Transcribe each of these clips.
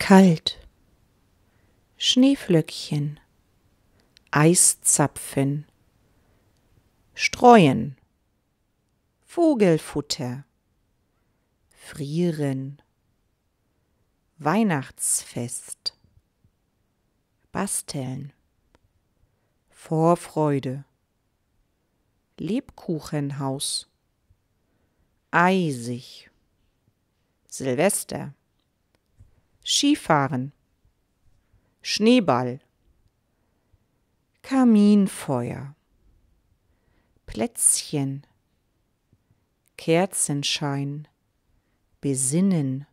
kalt, Schneeflöckchen, Eiszapfen, Streuen, Vogelfutter, Frieren, Weihnachtsfest, Basteln, Vorfreude, Lebkuchenhaus, Eisig, Silvester. Skifahren, Schneeball, Kaminfeuer, Plätzchen, Kerzenschein, Besinnen,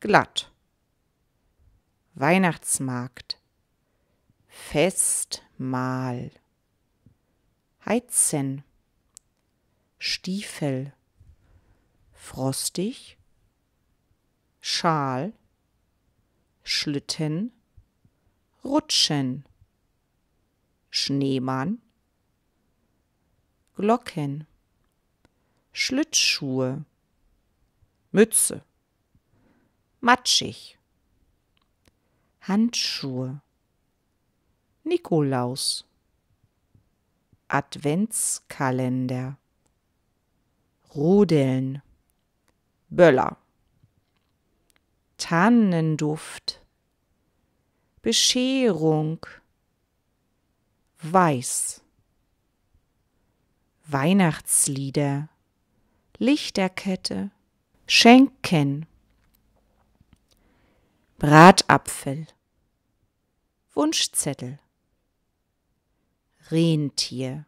glatt, Weihnachtsmarkt, Festmahl, Heizen, Stiefel, frostig, Schal, Schlitten, Rutschen, Schneemann, Glocken, Schlittschuhe, Mütze, matschig, Handschuhe, Nikolaus, Adventskalender, Rodeln, Böller. Tannenduft, Bescherung, Weiß, Weihnachtslieder, Lichterkette, Schenken, Bratapfel, Wunschzettel, Rentier.